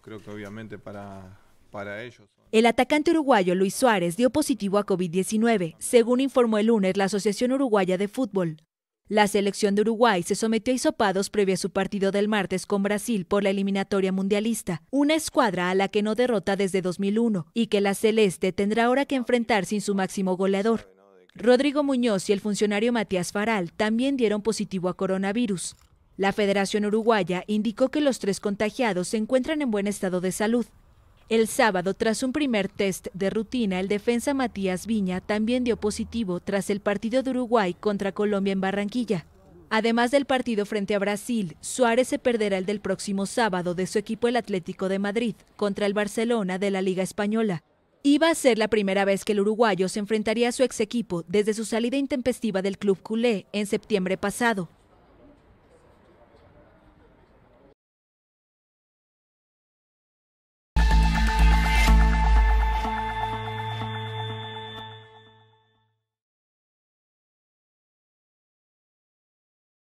creo que obviamente para, ellos. El atacante uruguayo Luis Suárez dio positivo a COVID-19, según informó el lunes la Asociación Uruguaya de Fútbol. La selección de Uruguay se sometió a hisopados previo a su partido del martes con Brasil por la eliminatoria mundialista, una escuadra a la que no derrota desde 2001 y que la Celeste tendrá ahora que enfrentar sin su máximo goleador. Rodrigo Muñoz y el funcionario Matías Faral también dieron positivo a coronavirus. La Federación Uruguaya indicó que los tres contagiados se encuentran en buen estado de salud. El sábado, tras un primer test de rutina, el defensa Matías Viña también dio positivo tras el partido de Uruguay contra Colombia en Barranquilla. Además del partido frente a Brasil, Suárez se perderá el del próximo sábado de su equipo el Atlético de Madrid contra el Barcelona de la Liga Española. Iba a ser la primera vez que el uruguayo se enfrentaría a su ex equipo desde su salida intempestiva del club culé en septiembre pasado.